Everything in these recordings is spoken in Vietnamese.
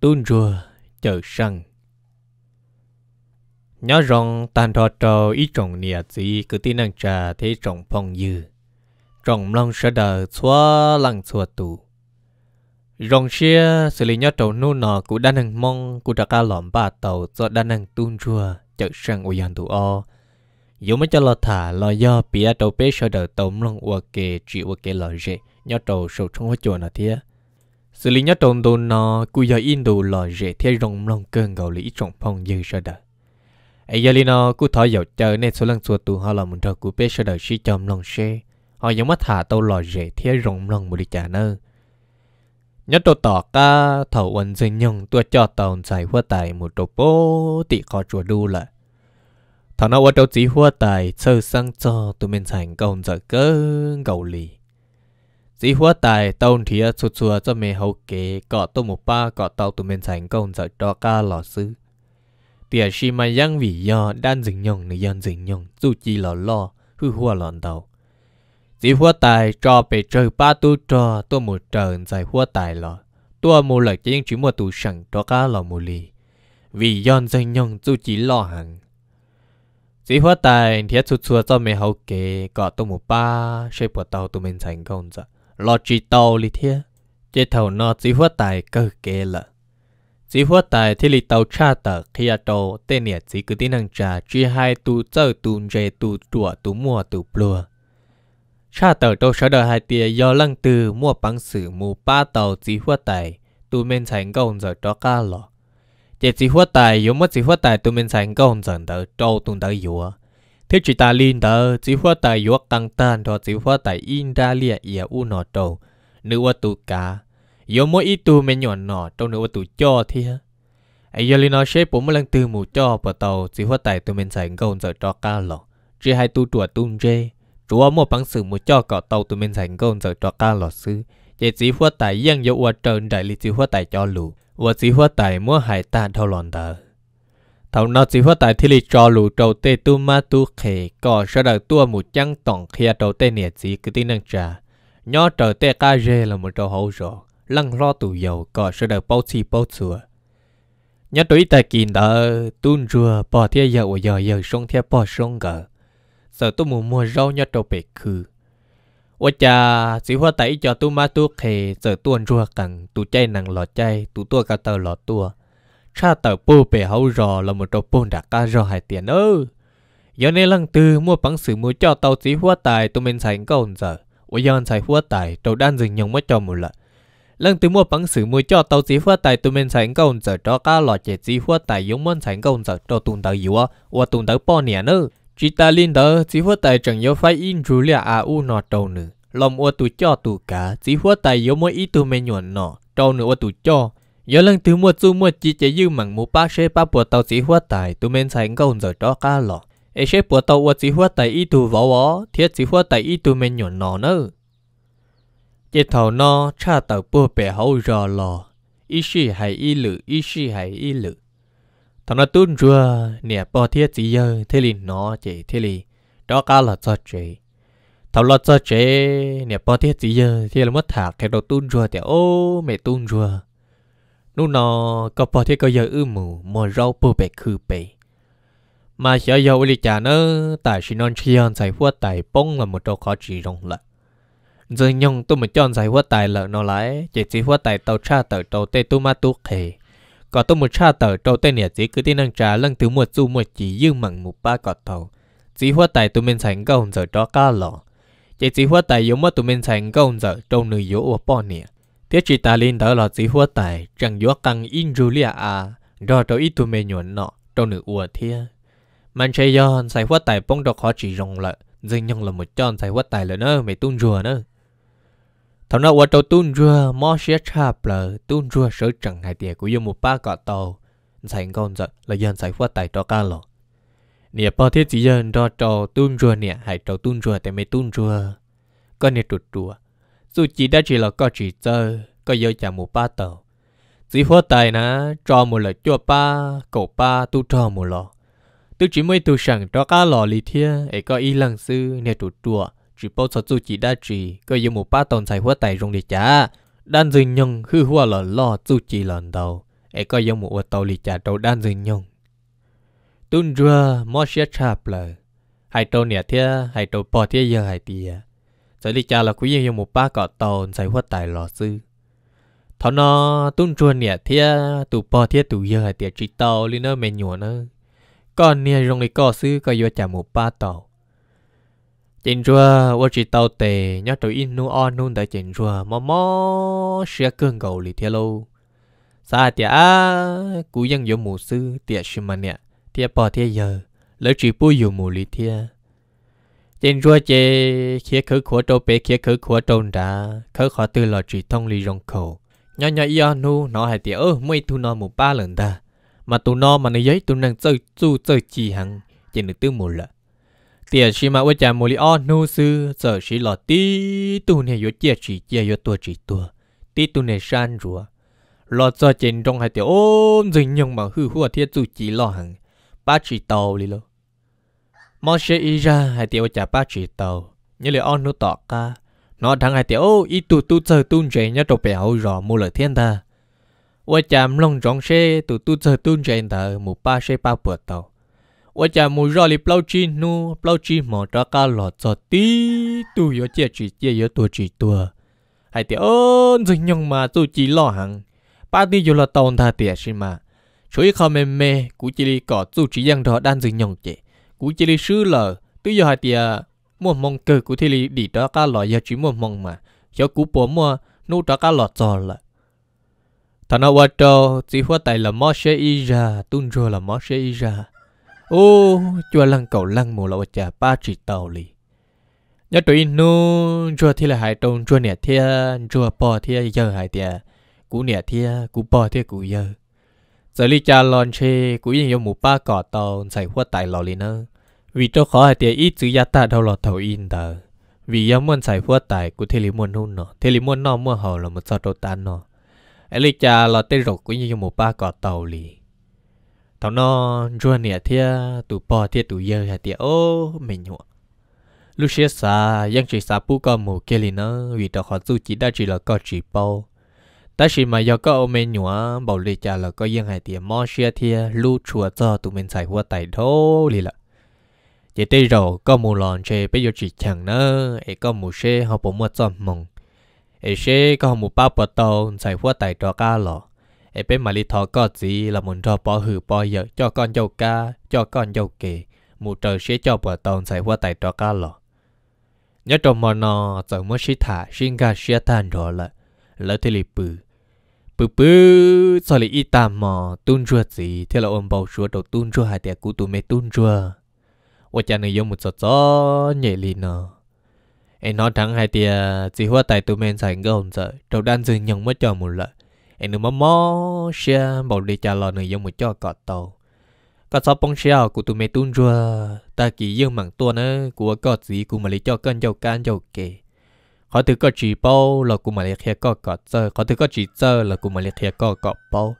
tuôn rùa chờ sang nhớ rằng tàn thọ trò ít trồng nịa gì cứ tin năng trà thế trồng phong dư trồng long sẽ đờ xóa lăng xóa tù rong xia xử lý nhớ trầu nô nọ của đa năng mong của đặc ca lỏm ba tàu do đa năng tuôn rùa chợ sang ôi dàn tù o dù mới cho lo thả lo do bia trầu bế sợ đờ tàu lòng ua kê chỉ ua kê lo rệ nhớ trầu sầu trong hoa chùa nọ thía xử lý nhất trong đồ nó cú giờ in đồ là dễ thế rong lòng cơn gạo lý trong phòng dư sợ đờ ấy giờ lý nó cú thọ dầu chờ nên số lần số tù họ là một cho cú bé sơ đờ sĩ chồng lòng xe họ giống mắt thả tàu lò dễ thế rong lòng một đi trả nơ nhất đồ tỏ ca thầu ẩn dân nhung tua cho tàu giải hoa tài một đồ bố tị khó chùa đu lại thằng nào ở đâu chỉ hoa tài sơ sang cho tụi mình thành công giờ cơn gầu lì chỉ hóa tài tông thía chua chua cho mẹ hậu kế cọ tô một ba cọ tàu tụi mình thành công giờ đó ca lò sư. Tìa xì mà giang vị do đan dính nhung nữ dân dính nhung dù chỉ lò lo hư hoa lòn đầu. chỉ hóa tài cho bề trời ba tu cho tô một trời giải hóa tài lò. Tua mù lợi chiến chỉ mua tù sẵn đó ca lò mù lì. Vì dân dính nhung dù chỉ lo hẳn. chỉ hóa tài thía chua chua cho mẹ hậu kế cọ tô một ba xây bộ tàu tụi mình thành công giờ lo chỉ tàu li thế chế thầu nó chỉ hóa tài cơ kê lợ chỉ hóa tài thì li tàu cha tờ khi à tàu tên nè chỉ cứ tin hàng trà chỉ hai tu chơi tu dê tu chùa tu mua tu plua cha tờ tàu sợ đời hai tia do lăng từ mua bằng sử mù ba tàu chỉ hóa tài tu men thành công giờ cho ca lọ chế chỉ hóa tài yếu mất chỉ hóa tài tu men thành công giờ đỡ trâu tu đỡ yếu thế chỉ ta liên đó chỉ hoa tại yếu tăng tan đó chỉ hoa tại in ra lia ia u nọ trâu nữ hoa tụ cá, yếu mỗi ít tu men nhọn nọ trong nữ hoa tụ cho thì ha ai giờ linh nó sẽ bốn mươi lần từ mù cho bờ tàu chỉ hoa tại tụ mình sài gòn giờ cho ca lọ chỉ hai tu chùa tung dê chúa một bằng sự mù cho cọ tàu tụ mình sài gòn giờ cho ca lọ sư chỉ chỉ hoa tại yên yếu hoa trơn đại lý chỉ hoa tại cho lù hoa chỉ hoa tại mua hải ta thâu lòn đời thầu nó chỉ phát tại thiết lý cho lù trâu tê tu ma tu khề có sợ đầu tua một chăng tổng khía đầu tê nè chỉ cứ tin năng trà nhó trở tê ca rê là một trò hậu rồi lăng lo tù dầu có sợ đầu bao chi bao chùa nhớ tuổi ta kín đó tuôn rùa bỏ theo dầu giờ giờ sông theo bỏ sông gờ sợ tu mù mua rau nhớ trâu bể khư ôi cha chỉ hoa tẩy cho tu ma tu khề giờ tuôn rùa cần tu chay nặng lọ chay tu tua cả tờ lọ tua cha tàu bù bể hậu rò là một trò bùn đạc ca rò hai tiền ơ giờ này lăng từ mua bằng sử mua cho tàu chỉ hoa tài tụi mình sành còn giờ ôi giờ sành hoa tài trâu đang dừng nhung mất cho một lần Lăng từ mua bằng sử mua cho tàu chỉ hoa tài tụi mình sành còn giờ cho cá lọ chế chỉ hoa tài giống món sành còn giờ cho tụi tàu yếu và tụi tàu bao nè nữa chỉ ta liên tờ chỉ hoa tài chẳng yếu phải in rú lẹ à u nọ trâu nữa lòng ô tụ cho tụ cả chỉ hoa tài giống mỗi ít tụi mình nhuận nọ trâu nữa ô tụ cho giờ lần thứ một chú một chỉ chỉ dư mảng mù ba xe ba bộ tàu chỉ hóa tài tụi mình thành công giờ đó cả lọ ai xe bộ tàu và chỉ hóa tài ít tụi vỏ vỏ thiết chỉ hóa tài ít tụi mình nhọn nọ nữa chỉ thầu nó cha tàu bộ bè hậu rò lọ ít sĩ hay ít lự ít sĩ hay ít lự thằng nó tuôn rùa nè bỏ thiết chỉ giờ thế liền nọ chỉ thế liền đó cả là cho chị thảo lo cho chế nè bao thiết gì giờ thì là mất thả cái đầu tuôn rùa thì ô mẹ tuôn rùa nụ nó có bỏ thế có giờ ư mù mò rau bù bẹ khư bè mà sợ giờ uli chả nữa tại xin non chiên giải hoa tại bông là một trò khó chỉ rong lợ giờ nhung tôi một chọn giải hoa tại lợ nó lại chỉ chỉ hoa tại tàu cha tàu tàu tê tu ma tu khề có tôi một cha tàu tàu tê nè chỉ cứ tin năng trà lần thứ một chu một chỉ dư mặn một ba cọt tàu chỉ hoa tại tôi mình thành công giờ cho ca lọ chỉ chỉ hoa tại giống mà tôi mình thành công giờ trong nữ yếu ở bò nè tiếc chỉ ta lên đó là chỉ hóa tài chẳng dọa căng in Julia à đó đó ít tụi mày nhuận nọ trong nửa ua thia mình chạy do sai hóa tài bông đọc khó chỉ rồng lại dưng nhân là một chọn sai hóa tài là nữa mày tuôn rùa nữa thằng nào tôi tuôn rùa mò xe cha là tuôn rùa sợ chẳng hại tiền của yêu một ba cọ tàu sai con giật là dân sai hóa tài cho ca lọ nè bao thiết chỉ dân cho trò tuôn rùa nè hay trò tuôn rùa tại mày tuôn rùa con nè trụt rùa dù chỉ đã chỉ là có chỉ tơ có yêu chả một ba tàu chỉ hóa tài ná cho một lời cho ba cậu ba tu cho một lọ tôi chỉ mới tu sẵn cho cá lò lì thia ấy có y lăng sư nè tụ chùa chỉ bao giờ dù chỉ đã chỉ có yêu một ba tàu xài hóa tài rong để trả đan dừng nhung hư hóa lò lò dù chỉ lần đầu ấy có yêu một tàu lì trả đầu đan dừng nhung tuân rua mò xe chạp lời hai tàu nè thia hai tàu bỏ thia giờ hai tia Giờ đi cha là quý yêu một ba cọ tàu giải hoa tài lò sư. Thọ nó tung chuồn nè thia tụ bò thia tụ yêu hay tiệt trí tàu lý nó mẹ nhủa nó. Còn nè rong đi cọ sư có yêu chả một ba tàu. Chỉnh rùa, vô trí tàu tề, nhớ tụi in nu on nu tại chỉnh rùa, mò mò, xe cương cầu lì thia lâu. Sa tiệt à, cú dân dỗ mù sư, tiệt sư mà nè, tia bò tia giờ, lỡ chỉ bùi dỗ mù lì thia trên rùa chê khía khứ khóa trâu bế khía khứ khóa trâu ra khớ khó tư là chỉ thông lý rong khẩu nhỏ nhỏ ia nu nó hay tía ơ mấy tu nó một ba lần ta mà tu nó mà nó giấy tu năng chơi chu chơi chi hằng trên được tư một lần tía chỉ mà với cha mồi o nu sư giờ chỉ là tí tu này yếu chia chỉ chia yếu tua chỉ tua tí tu này san rùa lo cho trên trong hai tiểu ôm dừng nhưng mà hư hua thiết chủ chỉ lo hằng ba chỉ tàu đi lô mong xe ý ra hai tiêu chả ba chỉ tàu như là ông nó tỏ ca nó thằng hai tiêu ý tụ tụ chờ tụ chạy nhớ đồ bèo rõ mua lời thiên ta ôi chạm lòng rong xe tụ tụ chờ tụ chạy thở mù ba xe ba bữa tàu ôi chạm mù rõ li plau chi nu plau chi mỏ ra ca lọ cho tí tụ yếu chia chỉ chia yếu tụ chỉ tụ hai tiêu ơn dừng nhung mà tụ chỉ lo hàng ba tiêu yếu là tàu tiệt xí mà chú ý không mềm cú chỉ li cỏ tụ chỉ giang đó đang dừng nhung chị cú chỉ li sư lờ tuy giờ hai tia mua mong cơ cú thì li đi đó cá lọ giờ chỉ mua mong mà cho cú bỏ mua nô đó cá lọ trò là thằng nào cho chỉ hoa tài là mò xe y ra tuôn rồi là mò xe y ra ô cho lăng cầu lăng mù là chả ba chỉ tàu li nhớ tụi nu cho thì là hai trông cho nẹt thia cho bỏ thia giờ hai tia cú nẹt thia cú bỏ thia cú giờ giờ lý cha lon chê cú yên yêu mù ba cỏ tàu xảy hoa tài lò li nữa vì cho khó hay tiền ít chữ gia ta đâu là thầu in tờ vì yếu muốn xài phua tài của thế lý muốn hôn nó thế lý muốn nó mua hầu là một sao đồ tan nó ấy lý cha là tên rục cũng như một ba cọ tàu lì tàu nó chua nè thia tụ bò thia tụ dơ hay tiền ô mình nhọ lúc xưa xa dân chỉ xa bù con một kia lì nó vì cho khó dù chỉ đã chỉ là có chỉ bao ta chỉ mà do có ông mình nhọ bảo lý cha là có dân hay tiền mò xưa thia lu chùa cho tụi mình xài phua tài thôi lì lợ chỉ tây rồi có mù lòn chơi, bây giờ chỉ chẳng nữa ấy có mù xe họ bố mất cho mong ấy xe có mù bao bờ tàu giải phua tại trò ca lọ ấy bên mà đi thọ có gì là muốn cho bỏ hử bỏ giờ cho con dâu ca cho con dâu kì mù trời xe cho bờ tàu giải phua tại trò ca lọ nhớ trong mò nọ giờ mới xí thả xin ga xe than rồi là lỡ thì li bự bự bự cho li ít tạm mò tuôn chua gì thế là ôm bầu chua đầu tuôn chua hai tiệc cú tụi mẹ tuôn chua 我家里有木做做夜里呢。em nói rằng hai tia chỉ hoa tài tụi mình thành cái hồn đầu đan dư nhận mới cho một lợi em đừng mơ mơ xe bảo đi trả lời người dùng một cho cọt tàu có sao bông xe của tụi mình tuôn ra ta kỳ dương mảng tua nữa của có gì của mà cho cân dầu can dầu kề họ từ có chỉ bao là của mà lấy có cọt sơ họ từ có chỉ sơ là của mà lấy có cọt bao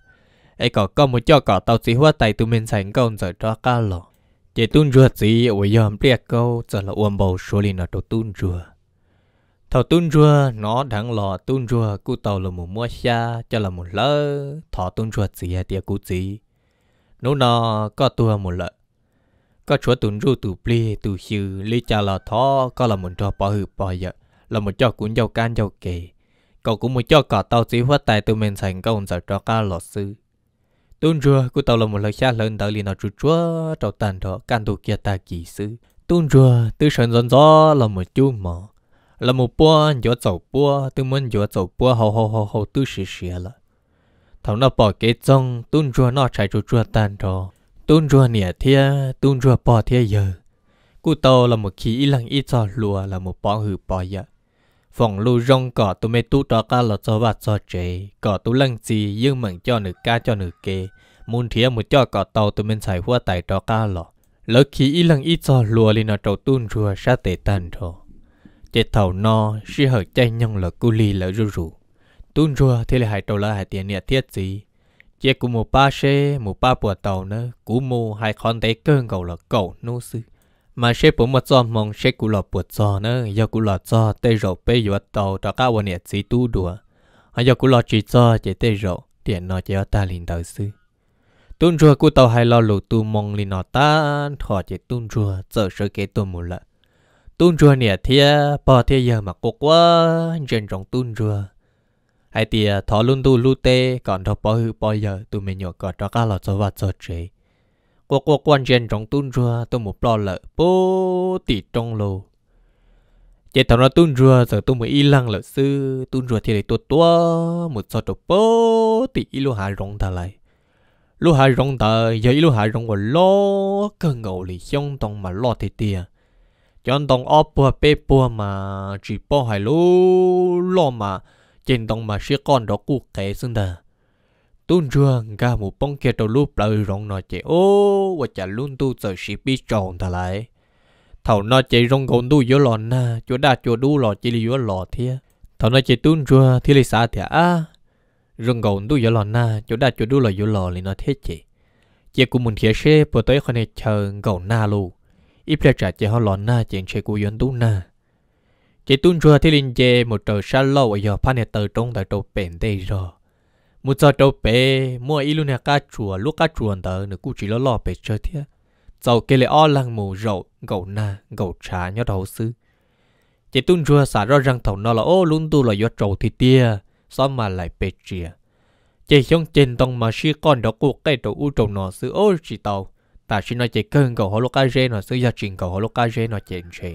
ấy có có một cho cọt tàu chỉ hoa tài tụi mình thành cái hồn sợ cho cá ye tun rùa gì ôi yếm bia câu giờ là uom bầu số lì nó đầu tun rùa thầu tun rùa nó đang lò tun rùa cú tàu là một mua xa cho là một lỡ thọ tun rùa gì hay tiệt cú gì nô nó có tua một lợ có chúa tun rùa tụ pli tụ sư lý cha là thọ có là một trò bỏ hử bỏ giờ là một trò cuốn dầu can dầu kề cậu cũng một trò cỏ tàu chỉ hóa tài tụi mình thành công giờ trò ca lọ sư tuôn rùa của tàu là một lời xa lớn tới liền nó rút chúa trò tàn đó can tù kia ta kỳ sư tuôn rùa tư sơn dân gió là một chú mỏ là một búa gió dầu búa tư muốn gió dầu búa hầu hầu hầu hầu tư sĩ sĩ là thằng nó bỏ cái trong tuôn rùa nó chạy rút chúa tàn đó tuôn rùa nỉa thia tuôn rùa bỏ thia giờ cụ tàu là một khí lăng ít cho lùa là một bó hử bó giờ dạ phòng lưu rong cỏ tụi mày tu đó ca lọt cho và cho chế cỏ tụi lăng gì nhưng mừng cho nữ ca cho nữ kê muốn thía một cho cỏ tàu tụi mình xài hoa tài đó ca lọ lỡ khi ý lăng ít cho lùa lên nó trầu tuôn rùa sa tệ tàn rồi chế thầu no si hở chay nhung là cu li lỡ rù rù tuôn rùa thì là hai trầu là hai tiền nhiệt thiết gì chế cú một ba xe một ba bùa tàu nữa cú mô hai con té cơn cầu là cầu nô sư mà sẽ bố một cho mong sẽ cú lọ bột cho nữa do cú lọ cho tê rộ bê dọa tàu cho các vấn đề gì tu đùa hay do cú lọ chỉ cho chỉ tê rộ tiền nó chỉ ta liền đầu sư tuôn rùa cú tàu hay lo lụ tu mong linh nó ta thọ chỉ tuân rùa sợ sợ kế tuôn một lợ tuân rùa nè thia bỏ thia giờ mà cố quá trên trong tuân rùa hay thì thọ luôn tu lu tê còn thọ bỏ hư bỏ giờ tu mình nhọ còn cho các lọ cho vặt cho chế qua qua quan gen trong tuôn rùa tôi một lo lợ bố tỷ trong lô chế thằng nó tuôn rùa giờ tôi mới y lăng lợ sư tuôn rùa thì để tôi tua một so trộn bố tỷ lô hà rong thà lại lô hà rong thà giờ lô hà rong còn lo cơ ngầu lì xong tông mà lo thì tiền chọn tông óp bùa bê bùa mà chỉ bỏ hai lô lo mà trên tông mà sẽ còn đó cụ kể xưng đờ tuôn rương cả một bông kia đầu lúc đời rong nó chạy ô và chả luôn tu giờ sĩ bị tròn thà lại thầu nó chạy rong gồm tu vô lò na chỗ đa chỗ đu lò chỉ là vô lò thia thầu nó chạy tuôn rương thì là xa thia à rong gồm tu vô lò na chỗ đa chỗ đu lò vô lò thì nó thế chị chị cũng mình khía xe bữa tới con này chờ gồm na luôn ít lẽ trả chị họ lò na chuyện xe của dân tu na chị tuôn rương thì linh về một trời xa lâu ở giờ phan này từ trong tại chỗ bền đây rồi một giờ đầu bé mua ilu nè cá chùa lúc cá chùa đó nữa cũng chỉ lo lo bé chơi thế sau kia lại o lăng mù rậu gầu na gầu trà nhớ đầu sư chỉ tung chùa xả ra răng thầu nó là ô luôn tu là do trầu thì tia sao mà lại bé chìa chỉ không trên tông mà xí con đó cuộc cái đầu u trầu nó sư ô chỉ tàu ta chỉ nói chỉ cơn cầu họ lúc cá rê nó sư gia trình cầu họ lúc cá rê nó chèn chè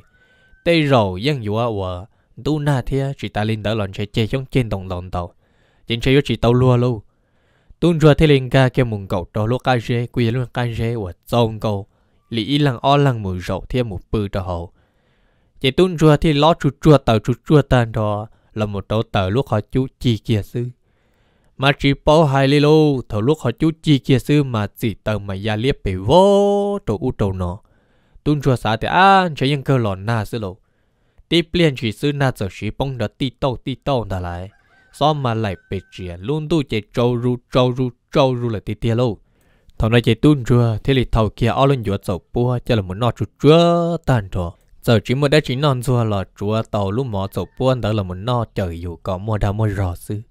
tây rầu dân dùa ủa tu na thế chỉ ta lên đỡ lòn sẽ chỉ không trên tông lòng tàu chính chơi chỉ tàu lua lâu tuôn rùa thế linh ca kêu mùng cậu đó lúc cái rê quy luôn cái rê và tông cầu lý ý lăng o lăng mùi rậu thêm một bự cho hậu chỉ tuôn rùa thì lo chua chua tàu chua chua tan đó là một tàu tàu lúc họ chú chi kia sư mà chỉ bao hai lê lô thầu lúc họ chú chi kia sư mà chỉ tàu mà gia liếp bị vô tổ u tổ nọ tuôn rùa xã thì an chơi những cơ lòn na sư lộ tiếp liên chỉ sư na giờ chỉ bông đó ti tàu ti tàu đã lại sao mà lại bị chia luôn tu chạy trâu ru trâu ru trâu ru là tít tía lâu thằng này chạy tuôn chưa thế thì thầu kia ở lên giữa sầu bua cho là muốn nọ chút chưa tan rồi giờ chỉ mới đã chính non chưa là chúa tàu lúc mỏ sầu bua đó là muốn nọ chờ dù có mua đào mua rò sư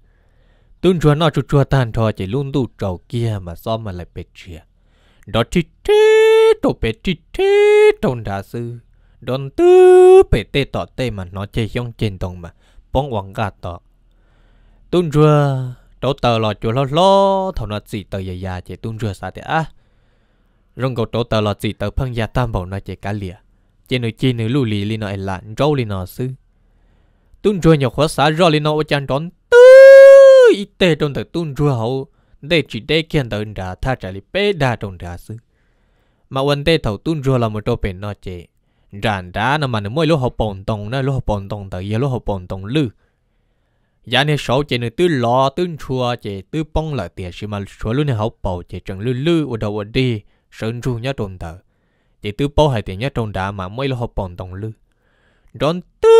tuôn chưa nọ chút chưa tan rồi chạy luôn tu trâu kia mà sao mà lại bị chia. đó chỉ thế tổ bé chỉ thế tôn đà sư đòn tư bé tê tọ tê mà nó chạy trong trên tông mà bóng quăng gà tọ tuôn rùa đổ tờ lò chùa lo lo thầu nó chỉ tờ dài dài chạy tuôn rùa sao thế á rong cột đổ tờ lò chỉ tờ phân gia tam bảo nó chạy cá lìa chạy nửa chi nửa lùi lì lì nó là râu lì nó sư tuôn rùa nhỏ khó xá râu lì nó chăn đón tư ít tê trong tờ tuôn rùa hậu để chỉ để kiện tờ ra tha trả li bê đa trong đã sư mà vấn đề thầu tuôn rùa là một trâu bền nó chạy rạn đá nó mà nó mỗi lúc học bồn tông nó lúc học bồn tông tờ giờ lúc học bồn tông lư giá này sáu chỉ nên tư lo tư chua chỉ tư bông lại tiền xí mà số luôn này học bầu chỉ chẳng lư lư ở đầu ở đi sơn chu nhá trồn thở chỉ tư bông hay tiền nhá trồn đá mà mới là học bồng đồng lư đón tư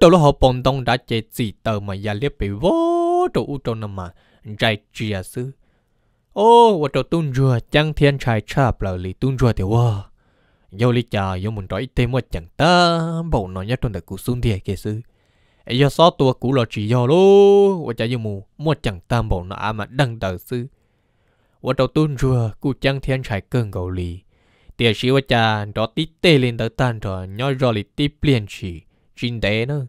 đầu là học bồng đồng đá chỉ chỉ tờ mà giá liếp bị vô trụ u trồn mà trái chia sư ô và trâu tung chua chẳng thiên trái chạp là lì tung chua thì wow dâu lì chà dâu muốn trói thêm một chẳng ta bầu nói nhá trồn thở cú xuống thiệt kia sư ấy do xó tua cũ lo chỉ do lô và chả như mù mua chẳng tam bộ nó mà đăng tờ sư và đầu tuôn rùa cụ chẳng thiên trải cơn gầu lì tiệt sĩ và cha đó tí tê lên tờ tan rồi nhói rồi lì tí liền chỉ chính tế nữa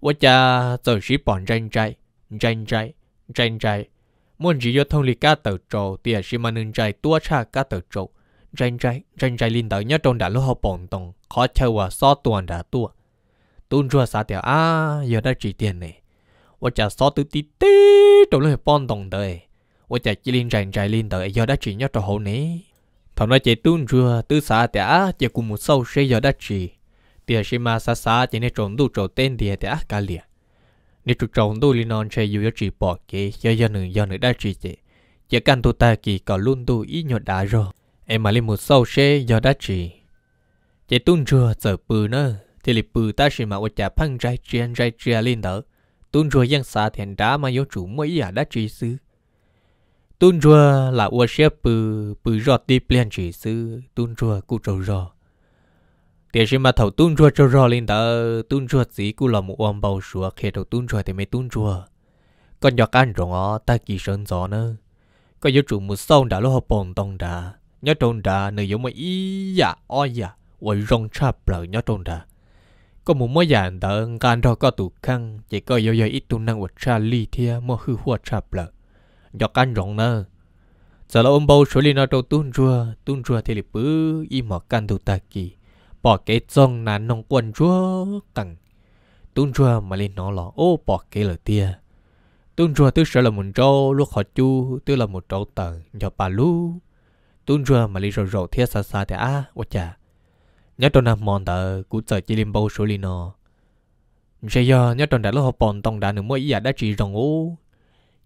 và cha giờ sĩ bọn tranh trái tranh trái tranh trái muốn chỉ do thông lì cá tờ trầu tiệt sĩ mà nâng trái tua cha cá tờ trầu tranh trái tranh trái lên tờ nhớ trong đã lúc họ bọn tông khó chơi và xó tuần đã tua tuôn rùa xa tiểu à giờ đã chỉ tiền này tôi chả so từ tí tí trong lúc bọn đồng đời tôi chả chỉ liên rành rành liên đời giờ đã chỉ nhớ cho hậu này thằng nói chạy tuôn rùa từ xa tiểu à chỉ cùng một sâu sẽ giờ đã chỉ tiền xí mà xa xa chỉ nên trộn đủ trộn tên địa tiểu à cả liền nếu trộn trộn đủ liên non dù giờ chỉ bỏ kế giờ giờ nữa giờ nữa đã chỉ chạy chỉ cần tôi ta kỳ có luôn đủ ý nhọt đã rồi em mà lên một sâu sẽ giờ đã chỉ chạy tuôn rùa giờ bự nữa thì lì bự ta sẽ mà ôi chả phăng rai triền rai triền lên đó tuôn rùa dân xa thèn đá mà yếu chủ mấy giả à, đã trì sư tuôn rùa là ôi sẽ bự bự rọt đi liền trì sư tuôn rùa cụ trầu rò thế sẽ mà thầu tuôn rùa trầu rò lên đó tuôn rùa gì cụ là một ông bầu rùa khi đầu tuôn rùa thì mới tuôn rùa còn nhọc ăn rồi ta kỳ sơn gió nữa có yếu chủ một sông đã lo bồn tông đã nhớ trôn đã nơi yếu mà ý giả oi giả ôi rong chạp lỡ nhớ trôn đã có một mối giản tờ can đó có tụ khăn chỉ có yo yo ít tu năng vật cha li hư hoa chạp do can rộng nơ giờ là bầu số li nó đâu tuôn rùa tuôn rùa lịch bứ y mò can tu ta kỳ bỏ cái trong nà nông quần rùa cẳng tuôn rùa mà lên nó lọ bỏ cái lời tia tuôn rùa tức sẽ là một trâu lúc họ chu tức là một trâu tờ do bà lu tuôn mà lên rầu rầu thia xa xa thì à ô chà nhớ trong năm mòn tờ của tờ chỉ liêm bao số li nọ sẽ do nhớ trong đã lúc học bọn tông đã nửa mỗi giả dạ đã chỉ rằng ú.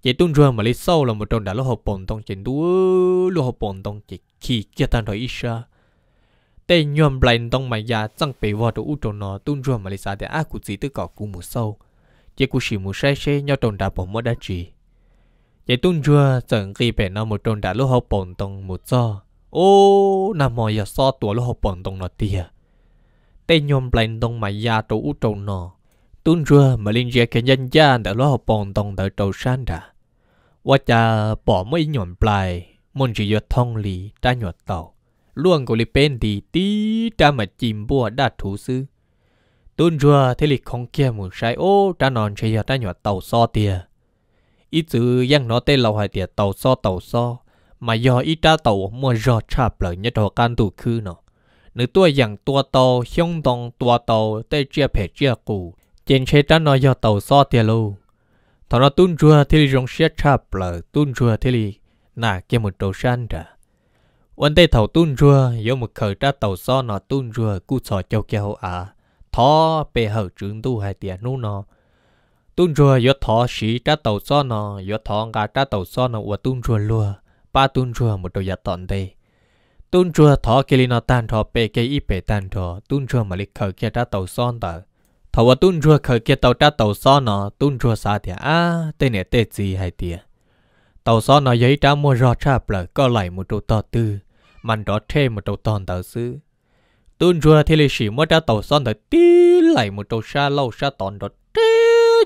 chỉ tuân rồi mà lấy sau là một trong đã lỗ hộp bọn tông chỉ đua lỗ hộp bọn tông chỉ khi kia tan rồi ít sao tên nhuộm bền tông mà giả chẳng bị vào chỗ trong nó tuân rồi mà lấy sao để ác của gì tự cọ cú mùa sâu chỉ của chỉ mùa sai sai nhớ trong đã bỏ mỗi đã chỉ chỉ tuân rồi chẳng khi bèn nó một trong đã lỗ hộp bọn tông một do ô nà mò ya so tua lo hộp bọn tông nọ tia tê nhom blen tông mà ya trâu trâu nọ tuôn rưa mà liên gia cái nhân gia đã lo hộp bọn tông đã trâu san đã và cha bỏ mấy nhom blen môn chỉ yết thông lì ta nhọt tàu luôn của lì bên đi tí ta mà bùa đã thủ sư tuôn rưa thế lì không kia mù sai ô ta nòn chỉ yết ta tàu so tia ít chữ giang nó tên lâu hai tia tàu so tàu so mà do ít ta tàu mua rõ chạp lợi nhất hồ can tù khư nó. Nữ tuổi dạng tua tàu, xong tông tua tàu, tê chia phê chia cụ, trên chế trá nó do tàu so tiền lưu. Thọ nó tuôn rùa thì rong xe chạp lợi, tuôn rùa thì lì, nà kia một đồ san ra. Quân tê thầu tuôn rùa, do một khởi trá tàu so nó tuôn rùa, cụ sọ châu kia hồ à, thó bề hở trứng tu hai tiền nụ nó tuôn rùa yo thọ sĩ trả tàu so nó yo thọ ngà trả tàu so nó và tuôn rùa lùa ba tuôn chua một đồ giặt tọn tê tuôn chua thọ kia nó tan thọ bê kia ít bê tan thọ tuôn chua mà lịch khởi kia đã tàu son tờ thọ và tuôn chua khởi kia tàu đã tàu son nó tuôn chua sa thì à tê nè tê gì hay tìa tàu son nó giấy đã mua rõ cha lờ có lại một đồ to tư mình đó thêm một đồ toàn tờ xứ tuôn chua thì lịch sử mới đã tàu son tờ tí lại một đồ xa lâu xa tọn đó tê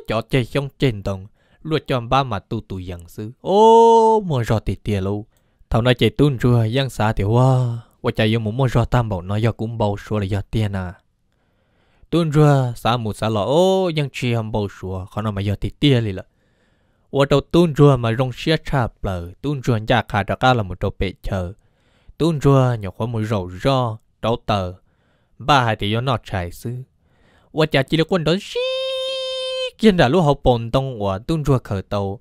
cho chơi xong trên tầng lùa chọn ba mà tu tù dân sư ô mua rò tì tìa lâu thằng nói chạy tuôn rồi dân xã thì hoa và chạy yêu muốn mua rò tam bảo nói do cũng bầu số là do tiền à tuôn rồi xã mù xã lọ ô dân chi hầm bầu số khó nói mà do tì tìa lì lợ và đầu tuôn rồi mà rong xia cha bờ, tuôn rồi nhà khả đặc là một đầu bệ chờ tuôn rồi nhỏ khóa mùi rầu ro đầu tờ ba hai thì do nọ chạy sư và chạy chỉ là quân đó xí Yên đã lúc học bồn tông của tuôn rùa khởi tàu,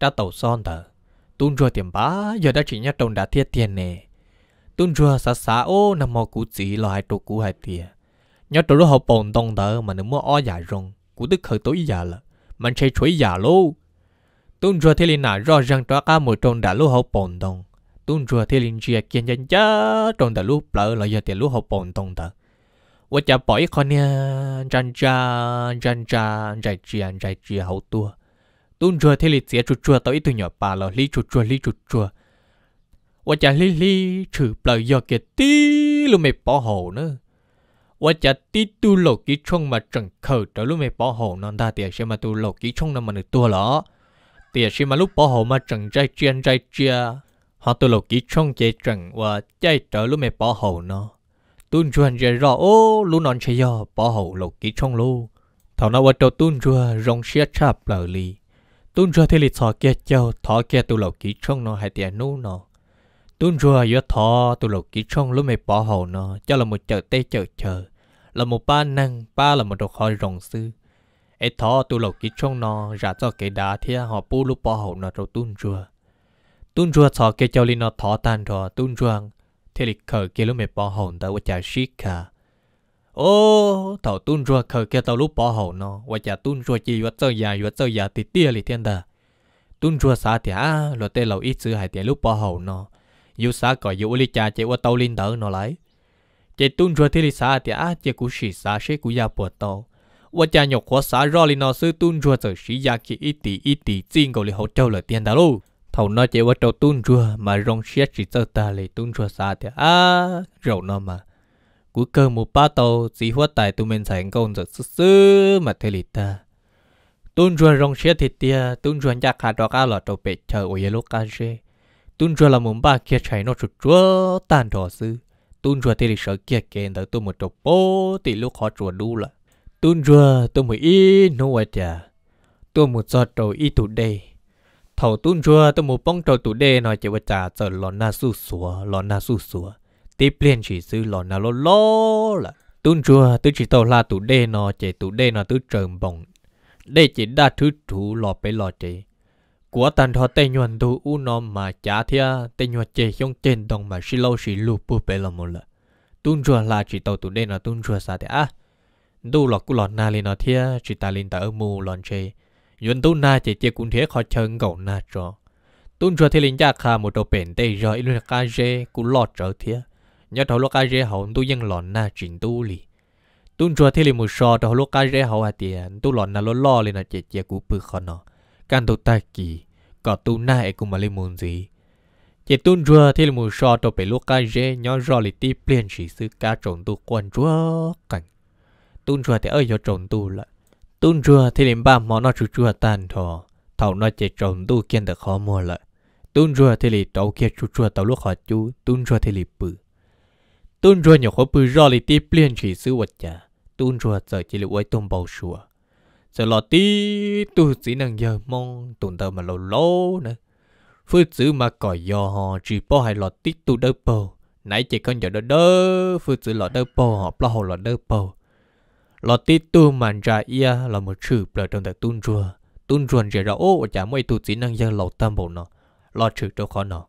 đã tàu son thở. Tuôn rùa tiệm bá, giờ đã chỉ nhắc đồng đã thiết tiền nè. Tuôn rùa xa xa ô nằm mò cú chỉ lo hai trục cú hai tìa. Nhớ trục lúc học bồn tông thở mà nếu mua o giả rồng, cú tức khởi tối giả là mình sẽ chuối già lô. Tuôn rùa thế linh nà rõ ràng tỏa cả một trông đã lúc học bồn tông. Tuôn rùa thế linh chia kiên nhân chá trông đã lúc lỡ là giờ tiền lúc học bồn tông thở. 我จะปล่อยคนเนี่ยจันจ้าจันจ้าใจเจียนใจเจียเอาตัวตุ้นจัวที่ลิเสียจุดจัวตัวอีตัวหยอปลาเราลิจุดจัวลิจุดจัวว่าจะลิลิถือเปล่ายอเกตีลูกไม่ปอหูเนอะว่าจะตีตูโลกิชงมาจังเขิดแต่ลูกไม่ปอหูนอนตาเตียเชมาตูโลกิชงนั่นมันตัวเหรอเตียเชมาลูกปอหูมาจังใจเจียนใจเจียฮอตูโลกิชงเจจังว่าใจเตอลูกไม่ปอหูเนาะ tuôn chuồn giờ rõ ô lũ non chơi giờ bỏ hậu lộc kỹ trong lũ thằng nào vợ tuôn chua rong xe chạp lờ lì tuôn chua thì lịch thọ kia châu thọ kia tu lộc kỹ trong nó hay tiền nô nó tuôn chua vừa thọ tu lộc kỹ trong lũ mày bỏ hậu nó cho là một chợ tê chợ chờ là một ba năng ba là một đồ khói rồng sư ấy thọ tu lộc kỹ trong nó ra cho cái đá thì họ bu lũ bỏ hậu nó rồi tuôn chua tuôn chua thọ kia châu lì nó thọ tan rồi tuôn chuang thế lịch khờ kia lúc mẹ bỏ hồn tới qua shit cả ô thảo tun rùa khờ kia tao lúc bỏ hồn nó qua chả tun rùa chi qua chơi già qua chơi già thì tia lịch thiên đà tun rùa xa thì á rồi tê lâu ít xứ hải tiền lúc bỏ hồn nó yêu xa cỏ yêu lịch cha chạy qua tao linh đỡ nó lấy chạy tun rùa thì lịch xa thì á chạy cú xì xa xế cú gia bùa tao qua chả nhọc khó xa rồi nó sư tun rùa giờ xí gia kia ít tỷ ít tỷ xin cầu lịch hậu châu lời tiền đà luôn thầu nó chỉ bắt đầu tuôn rùa mà rong xét chỉ tơ ta lấy tuôn rùa xa thì à rầu nó mà cú cơ một ba tàu chỉ hóa tài tụi mình thành công giật sứ sứ mà thế lịch ta tuôn rùa rong xét thì tia tuôn rùa nhà khá đó cá lọ trâu bể chờ ở yellow cá rê tuôn rùa là muốn ba kia chạy nó chuột chúa tan đỏ sư tuôn rùa thì lịch sợ kia kẹn tới tụi một trâu bố thì lúc họ rùa đu là tuôn rùa tụi mình ít nô chả tụi một giọt trâu ít tụi đây thầu tuôn chua tôi một bông trầu tủ đê nói chỉ vật chả trở lòn na su sủa lòn na su sủa tiếp liên chỉ sư lòn na lô lô là tuôn chua tôi chỉ tàu la tủ đê nó chỉ tủ đê nó tôi trầm bồng đê chỉ đa thứ chủ lò bể lò chỉ của tàn thọ tây nhuận tu u nó mà chả thia tây nhuận chỉ không trên đồng mà xí lâu xí lù bu bể lò một lần tuôn chua là chỉ tàu tủ đê nó tuôn chua sao thế à đủ lọ cú lọ na lên nó thia chỉ ta lên ta ở mù lòn chơi Yun tu na chỉ chỉ cũng thế khó chân gầu na cho. Tun cho thì linh gia khá một đầu bền tây rồi luôn cá rê cũng lọt trở thế. Nhớ đầu lúc cá rê hậu tu dân lọt na trình tu li Tun cho thì linh một sò đầu lúc cá rê hậu à tiền tu lọt na lo lo lên là chỉ chỉ cũng bự khó nó. Can tu ta kỳ có tu na ấy cũng mà lên muốn gì. Chỉ tun cho thì linh mu sò đầu bền lúc cá rê nhớ rõ lì ti plien chỉ sư cá trộn tu quan cho cảnh. Tun cho thì ơi cho trộn tu lại tuôn rùa thì đến ba món nó rùa rùa tan thò thầu nó chạy trộn tu kiên được khó mua lại tuôn rùa thì lì tàu kia rùa rùa tàu lúc họ chú tuôn rùa thì lì bự tuôn rùa nhiều khó bự rõ lì tí plien chỉ sư vật cha tuôn rùa giờ chỉ lì quay tôm bầu sùa giờ lọ tí tu chỉ năng giờ mong tuần tàu mà lâu lâu nữa phứ chữ mà còi giò họ chỉ bỏ hai lọ tí tu đỡ bầu nãy chỉ con giờ đỡ đỡ phứ chữ lọ đỡ bầu họ bỏ hồ lọ đỡ bầu lo tít tu màn ra ia là một chữ bờ trong tại tuôn rùa tuôn rùa rẻ ra ô chả mấy tu chỉ năng dân lầu tam bộ nó lo chữ cho khó nó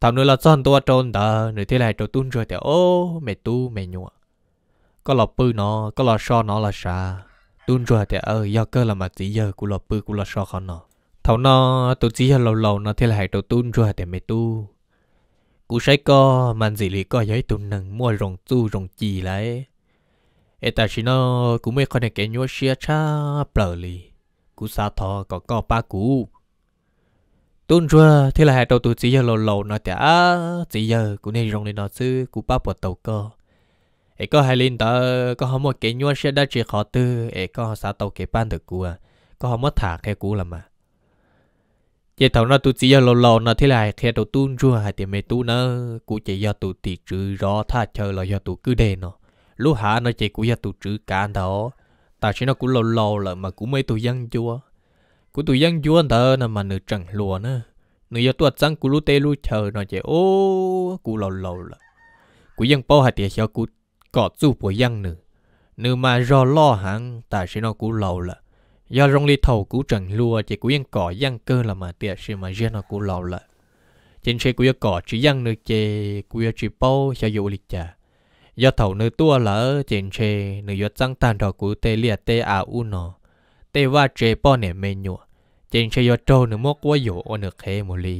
thằng nữa là son tua trôn ta nữa thế này cho tuôn rùa thì ô mẹ tu mẹ nhụa có lọ pư nó có lọ so nó là sa tuôn rùa thì ơi ờ, do cơ là mà chỉ giờ của lọ pư của lọ so khó nó thầu nó tu chỉ giờ lâu lâu nó thế này cho tuôn rùa thì mẹ tu cú sấy co màn gì lì co giấy tuôn nâng mua rồng tu rồng chì lại ê ta chỉ nó cũng mới con này kẻ nhua xia cha bờ lì cú sa thọ có có ba cú tuôn chưa thì là hai đầu tụi chỉ giờ lâu lâu nó tẻ chỉ giờ cũng nên rong lên nó chứ cú ba bột tàu cơ ê có hai linh tờ có không một kẻ nhua xia đã chỉ khó tư ê có sa tàu kẻ ban được cú à có không mất thả cái cú làm mà giờ thầu nó tụi chỉ giờ lâu lâu nó thế là khi đầu tuôn chưa hai tiền mê tu nó cú chỉ giờ tụi tỷ trừ rõ tha chờ là giờ tụi cứ đề nó lúc hạ nó chạy của gia tụ trữ cả đó ta sẽ nó cũng lâu lâu là mà cũng mấy tụi dân chua của tụi dân chua thơ nè mà nửa trần lùa nữa nửa giờ tuột răng của lũ tê lũ chờ nó chạy ô của lâu lâu là của dân bao hạt tiền cho của cọ du của dân nữa nửa mà do lo hẳn ta sẽ nó cũng lâu là do rong li thầu của trần lùa chạy của dân cỏ dân cơ là mà tiền sự mà riêng nó cũng lâu là trên xe của cỏ chỉ dân nữa chè của chỉ bao cho dù lịch chả ยถาเนื้อตัวละเจนเชเนื้อยจังตันดอกกูเตเลียเตอาอุนอเตว่าเจป้อเนี่ยเมนูเจนเชยโจเนื้อมกว่าอยู่อเนื้อเคมุลี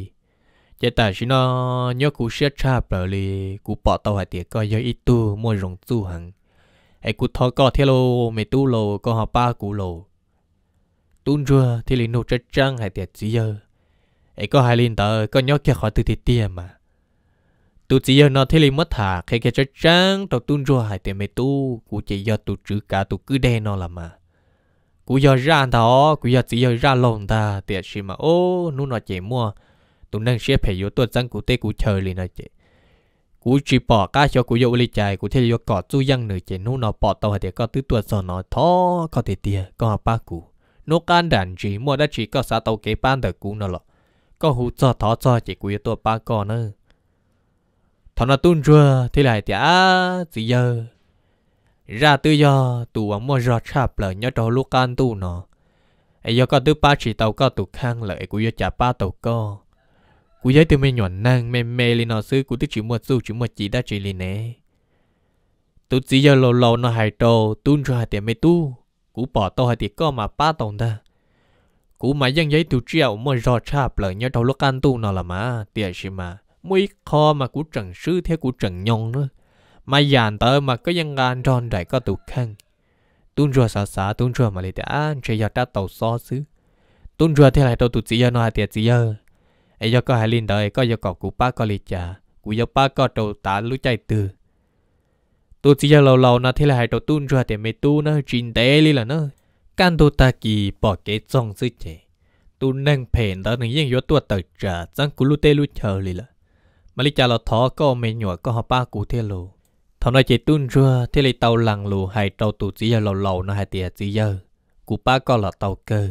เจตาชินอยกูเชียชาเปล่าลีกูปอตาวเตียก็ยอีตูมวยรงจูหังไอ้กูทอก็เทโลไม่ตู้โลก็หาป้ากูโลตุ้นจัวที่ลินูจะจังให้เตียจีเยอไอ้ก็ไฮลินเตอร์ก็ยอแค่ขอตื่นเตียมา tu chỉ giờ nó thấy liền mất thả khi cái chắc trắng tao tuôn rồi hai tiền mày tu cụ chỉ giờ tu chữ cả tu cứ đen nó là mà cụ giờ ra đó cụ giờ chỉ giờ ra lồng ta tiền gì mà ô nu nó chỉ mua tu nâng xe phải yếu tuột răng cụ tê cụ chơi liền nó chỉ cụ chỉ bỏ cá cho cụ vô lấy chạy cụ thấy vô cọ tu răng nữa chỉ nu nó bỏ tao hai tiền có tứ tuột so nó thó có thể tiền có ba cụ nó can đàn chỉ mua đã chỉ có xã tàu kế ban được cụ nó lọ có hú cho thó cho chỉ cụ yếu tuột ba con nữa thọ nó tuôn rùa thì lại tía gì giờ ra tự do tù ông mua rọt sạp lỡ nhớ đồ lúc can tu nó ấy do có tư ba chỉ tàu có tụ khang lợi của do chả ba tàu co của giấy từ mê nhọn năng mê mê li nó xứ của tư chỉ mua su chỉ mua chỉ đã chỉ li nè tụ chỉ giờ lâu lâu nó hài đồ tuôn rùa tiền mê tu cú bỏ tàu hay tiền co mà ba tàu ta cú mà dân giấy tụ triệu mua rọt sạp lỡ nhớ đồ lúc can tu nó là mà tiền gì mà muối kho mà của trần sư theo của trần nhông nữa mà dàn tờ mà có dân gan tròn đại có tụ khăn tuôn rùa xả xả tuôn rùa mà lấy đã chơi giờ ta tàu so xứ tuôn rùa thế lại tàu tụt chỉ giờ nó tiệt chỉ giờ ấy giờ có hai linh đời có giờ có cụ ba có lịch trả, cụ giờ ba có tàu tá lũ chạy từ tụt chỉ giờ lâu lâu nó thế này tàu tuôn rùa thì mày tu nó chín tế đi là nó can tu ta kỳ bỏ cái trong xứ trẻ tu nâng phèn đó những dân yếu tuột tờ trả, chẳng cụ lũ tê lũ chờ đi là mà lý cha là thọ có mẹ nhỏ có họ ba cụ thế lù thằng nói chỉ tuôn rưa thế lý tàu lằng lù hay tàu tụ chỉ giờ lầu lầu nó hay tiệt chỉ giờ cụ ba có là tàu cơ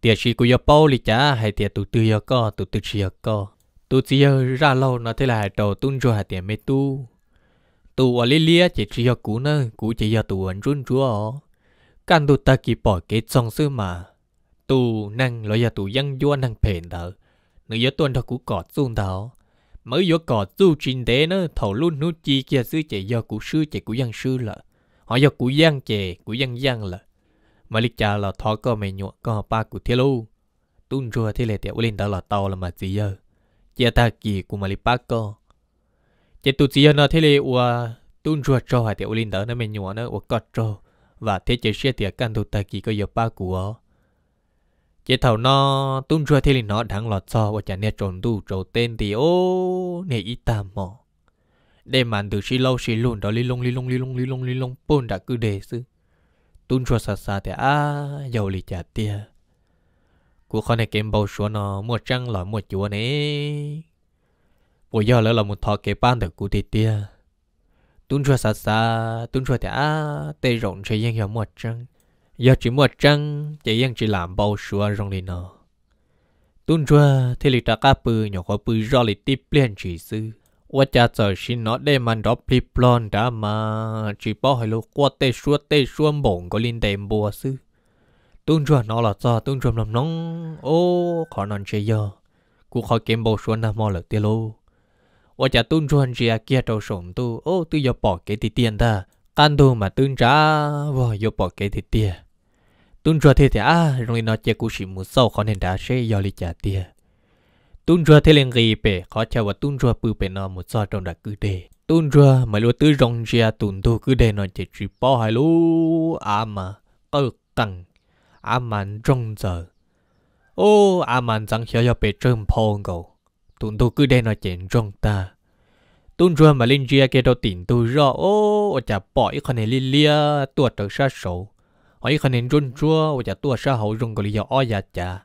tiệt chỉ cụ giờ bao lý cha hay tiệt tụ tư giờ có tụ tư chỉ giờ có tụ chỉ giờ ra lâu nó thế là hay tàu tuôn rưa hay tiệt mẹ tu tụ ở lý lia chỉ chỉ giờ cụ nữa cụ chỉ giờ tụ vẫn run rưa căn tụ ta kỳ bỏ cái trong sư mà tụ năng lo giờ tụ dân vua năng phèn đó nếu giờ tuần đó cụ cọt xuống đó mới vô cỏ tu trình tế nó thầu luôn nút chi kia sư chạy do cụ sư chạy của dân sư là họ do cụ dân chạy của dân dân là mà lịch cha là thọ có mày nhọ có ba cụ thiê lô tuôn rùa thế lệ tiểu lên đó là tàu là mà gì giờ chia ta kỳ của mà lịch ba co chế tu gì giờ nó thế lệ ua tuôn rùa cho hai tiểu lên đó nó mày nhọ nó ua cọt cho và thế chế xe tiệt căn thuộc ta kỳ có giờ ba cụ ó chế thầu nó tung rùa thì lì nó đang lọt cho và chả nè trồn tu trầu tên thì ô nè ít ta mò để mà từ xí lâu xí lùn đó li lông li lông li lông li lông li lông bồn đã cứ đề sư tung rùa xa xa thì à giàu lì chả tia của con này kiếm bầu số nó mua trăng là mua chúa nè bộ giờ lỡ là một thọ kế ban được cụ tịt tia tung rùa xa xa tung rùa thì à tê rộng sẽ yên hiểu mua trăng giờ chỉ mua trăng chỉ yên chỉ làm bao xua rong lên nó tuân chua thì lì ta cá bự nhỏ có bự do lì tiếp liền chỉ sư và cha sợ xin nó để mình đó pli plon đã mà chỉ bao hay lúc qua tê xua tê xua bổng có linh đệm bùa sư tuân chua nó là cho tuân chua làm nóng ô khó nón chơi giờ cú khó kiếm bao xua nằm mò lực tiêu lô và cha tuân chua chỉ à kia trâu sống tu ô tu giờ bỏ cái tiền ta căn tu mà tuân trả và giờ bỏ cái tiền tuân rồi thì thì à rồi nó chơi cú sĩ mù sâu khó nên đã sẽ do lý trả tiền tuân rồi thì lên gì bể khó chào và tuân rồi bự bể nó một so trong đặc cứ đề tuân rồi mà lúa tứ rong chia tuần thu cứ đề nó chỉ chỉ bỏ hai lú à mà cơ cẳng à mà rong giờ ô à mà chẳng hiểu do bể trơn phong cầu tuần thu cứ đề nó chỉ rong ta tuân rồi mà linh chia kia đầu tỉnh tu rõ ô chả bỏ ít con này lia tuột được sát sầu mấy khăn nên run rua và chả tua xã hội rong gọi là oi dạ chả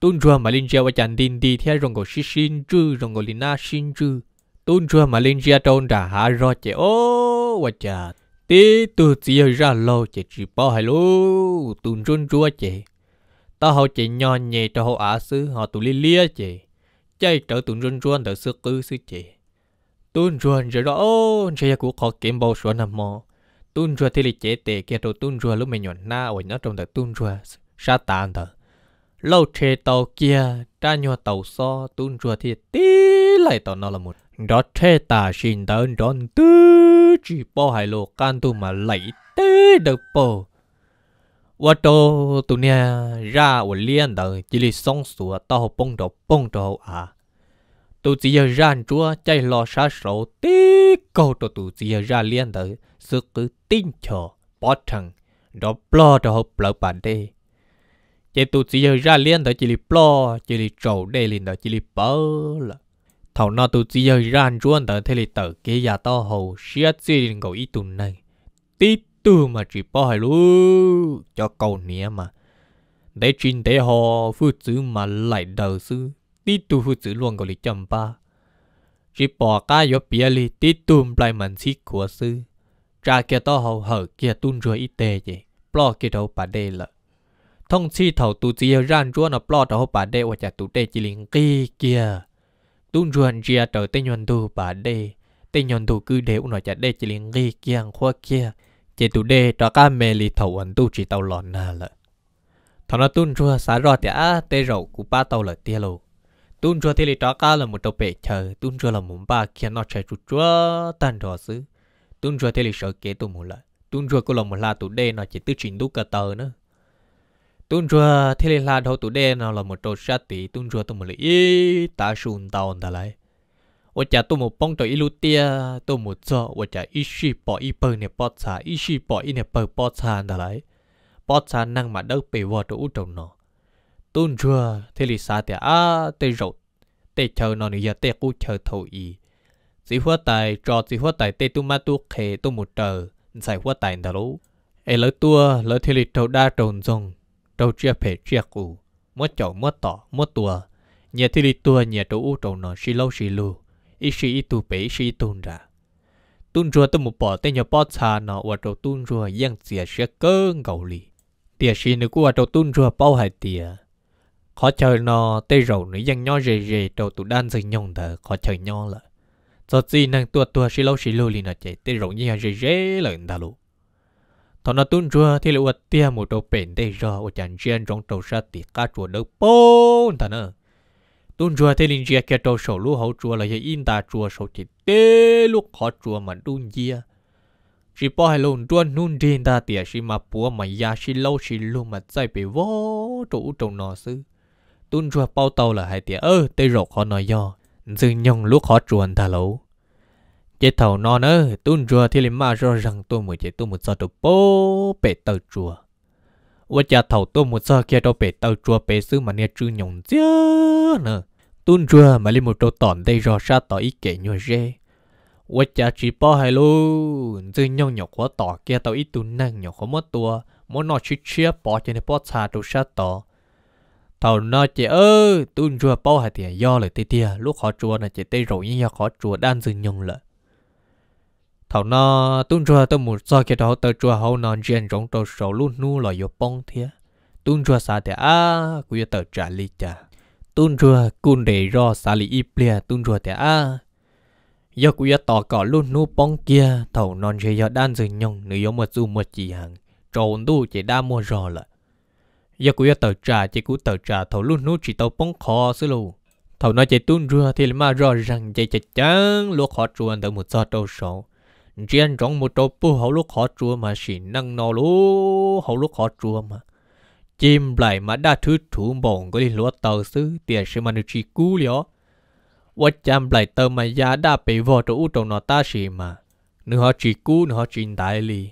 tuôn rua mà lên chia và chả tin đi theo rong gọi xin xin chư rong gọi na xin chư tuôn rua mà lên chia trôn đã hạ ro chả ô và chả tí tu chỉ ra lâu chả chỉ bao hai lô tuôn run rua chả ta họ chỉ nhỏ nhẹ cho họ á sư họ tụ li lia chả chạy trở tuôn run rua đỡ sư cư sư chả tuôn rua rồi đó ô chả cũng khó kiếm bao số năm mò tuôn rùa thì lì chế tệ kia rồi tuôn rùa lúc mình nhọn na ổi nhớ trong tờ tuôn rùa sa tàn tờ lâu chê tàu kia ra nhua tàu so tuôn rùa thì tí lại tàu nó là một đó chê tà xin tờ đón tư chỉ bỏ hai lô can tu mà lấy tế được bồ và tô tu nia ra ổi liên tờ chỉ lì song sủa tàu bông đồ bông đồ à tu chỉ ra chúa chạy lò sa sổ tí câu tụ tu chỉ ra liên tờ sự cứ tin chờ bỏ chẳng đó blo cho hợp lỡ bản đề chỉ tụt chỉ ra liên đó chỉ là blo chỉ là trầu đề liền đó chỉ là bơ là thầu nó tụt chỉ ra ruộng đó thế là tờ kia nhà to hầu xia chỉ liền cầu ý tụt này tí tu mà chỉ bỏ hay luôn cho cầu nia mà để chuyện để họ phụ chữ mà lại đầu sư tí tu phụ chữ luôn cầu lý chậm ba chỉ bỏ cả yếu bia li tí tu lại mình xích của sư cha kia to hầu hở kia tun rồi ít tê gì plo kia đâu bà đê lợ thông chi thầu tu chỉ ran chúa nó plo đâu bà đê hoặc là tu tê chỉ liền kia kia tun rồi chia trở tê nhuận tu bà đê tê nhuận tu cứ đều nó chả đê chỉ liền kia kia khoa kia chỉ tu đê cho ca mê lì thầu ẩn tu chỉ tàu lòn nà lợ thằng nó tun rồi xả rồi thì á tê rậu cú ba tàu lợ tia lô tun rồi thì lì cho ca là một tàu bể chờ tun rồi là một ba kia nó chạy chuột chúa tan đó xứ tuần rồi thì lịch sử kế tôi một lại tuần rồi cô là một là tụ đê nó chỉ tư trình đúc cả tờ nữa tuần rồi thì là đầu tụ đê nó là một trò sát tỷ tuần rồi tôi một lý ta xuống tàu ta lại 我家都冇帮到一路爹，都冇做，我家一时 bỏ 一半呢 bỏ 茶，一时 bỏ 一呢半 bỏ 茶的来，bỏ 茶能嘛都被我都乌着呢。tuần rồi thì lịch sử thì à, tê rột, tê chờ nó nữa, tê cú chờ thầu ý sĩ hoa tài cho sĩ hoa tài tê tu ma tu khề tu một tờ giải hoa tài đó lú ấy lỡ tua lỡ thì lịch trâu đa trồn dùng trâu chia phe chia cụ mua chậu mua tỏ mua tua nhà thì lịch tua nhà trâu u trâu nó xì lâu xì lù ít xì ít tu bể xì tuôn ra tuôn rùa tu một bỏ tê nhà bỏ xa nó và trâu tuôn rùa giang xìa xìa cơ ngầu lì tiệt xì nữa của trâu tuôn rùa bao hải tiệt khó chờ nó tê rầu nữa giang nho rề rề trâu tụ đan dây nhông thờ khó chờ nho lại giờ chỉ năng tua tua xí lâu xí lâu liền là chạy tê rộng như rề rề là người ta luôn thằng nó tuôn chua thì lại uất tia một đầu bền đây do ở chàng riêng trong đầu sát thì cá chua đỡ bốn thằng nó tuôn chua thì linh chia cái đầu sầu lúa hậu chua là in ta chua sầu chỉ tê lúc khó chua mà tuôn chia chỉ bỏ hai lồng tuôn nôn điên ta tia xí mà búa mà ya xí lâu xí lâu mà chạy bị vô chỗ trong nó sư tuôn chua bao tàu là hai tia ơ tê rộng khó nói do dư nhông lúc khó chuồn thà lấu chế thầu nó nơ tuôn rùa thì lima mà rõ rằng tôi mới chế tôi một sợ được bố bể tờ chùa và cha thầu tôi một sợ kia đâu bể tờ chùa bể sư mà nè chư nhông chứ nè tuôn rùa mà lên một chỗ tòn đây rõ xa tỏ ý kể nhồi rê và cha chỉ bỏ hai lô dư nhông nhỏ khó tỏ kia tao ít tuôn năng nhỏ khó mất tua muốn nó chỉ chia bỏ cho nên bỏ xa đâu xa tỏ thầu nó chị ơi tuôn chùa bao hạt tiền do lời tê tia lúc họ chùa là chị tê rồi nhưng họ chùa đang dừng nhung lợi thảo nó tuôn chùa tôi một cho cái đó tôi chùa hậu nó chuyện rong tôi sầu luôn nu lời yo bông thia tuôn chùa sa thì à cứ tờ trả lý cha tuôn chùa cún để ro sa lý y bia tuôn chùa thì à giờ cứ tỏ cỏ luôn nu bông kia thảo nó chỉ giờ đang dừng nhung nếu mà dù một chỉ hàng trộn đủ chỉ đa mua rồi lợi giờ cũng tờ trà chỉ cũng tờ trà thầu luôn nút chỉ tàu bóng khó xứ lù thầu nói chỉ tuôn rưa thì mà rò rằng chạy chạy chẳng lúc khó chuồn tới một giờ đầu sổ riêng trong một đầu bu hậu lúc khó chua mà chỉ năng nó lúc hậu lúc khó chua mà chim lại mà đa thứ thủ bổng có đi lúa tàu xứ tiền sự mà được chỉ cú lió và chăm lại tàu mà giá đa bị vò trong trong nó ta chỉ mà nữa họ cú nữa họ đại lì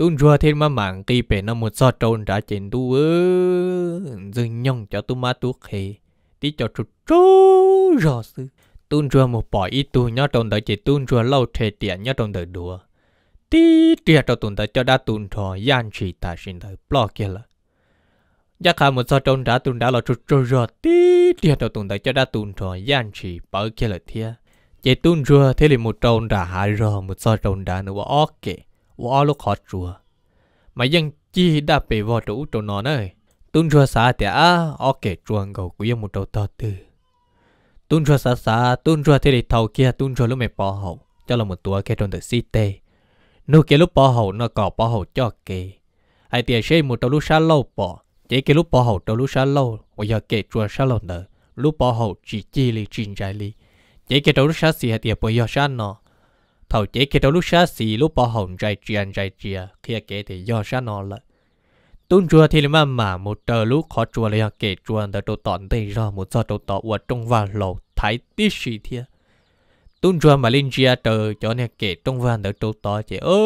tuôn rùa thêm mà mạng kỳ bể nó một so trồn ra trên tu ư dừng nhông cho tu ma tu khề tí cho trụ trú rò sư tuôn rùa một bỏ ít tu nhó trồn tới chỉ tuôn rùa lâu thề tiền nhó trồn tới đùa tí triệt cho tuôn tới cho đã tuôn thò gian chỉ ta xin tới bỏ kia là giá cả một so trồn ra tuôn đã lo trụ trú rò tí triệt cho tuôn tới cho đã tuôn thò gian chỉ bỏ kia là thia chỉ tuôn rùa thế là một trồn ra hai rò một so trồn ra nữa ok วอลูกขอจัวมายังจีดาไปวอดูตัวนอนเลยตุนชัวสาเตียออเกจวงกูกูยังมุดต่อตื้อตุนชัวสาสาตุนชัวเทลิเท่าเกียตุนชัวลูกไม่ปอหกจะลงมือตัวแค่จนถึงซีเตนูเกลูกปอหกนกอปอหกจอกเกไอเตียเช่มุดตัวลูกชาเล่าปอเจ๊เกลูกปอหกตัวลูกชาเล่าว่าอยากเกจวงชาเล่าเนอลูกปอหกจีจีลีจีนใจลีเจ๊เกตัวลูกชาเสียเตียปอยอชานเนาะ thầu chế khi đó lúc sáng xì lúc bỏ hồng chạy chuyện chạy chuyện khi kể thì do sáng nó lại tuôn chùa thì mà mà một tờ lúc khó chùa là kể chùa đã đồ tọn đây ra một do đồ tọ ở trong và lầu thái tí xì thiê, tuôn chùa mà linh chia à, tờ cho nên kể trong và đã đồ tọ chỉ ơ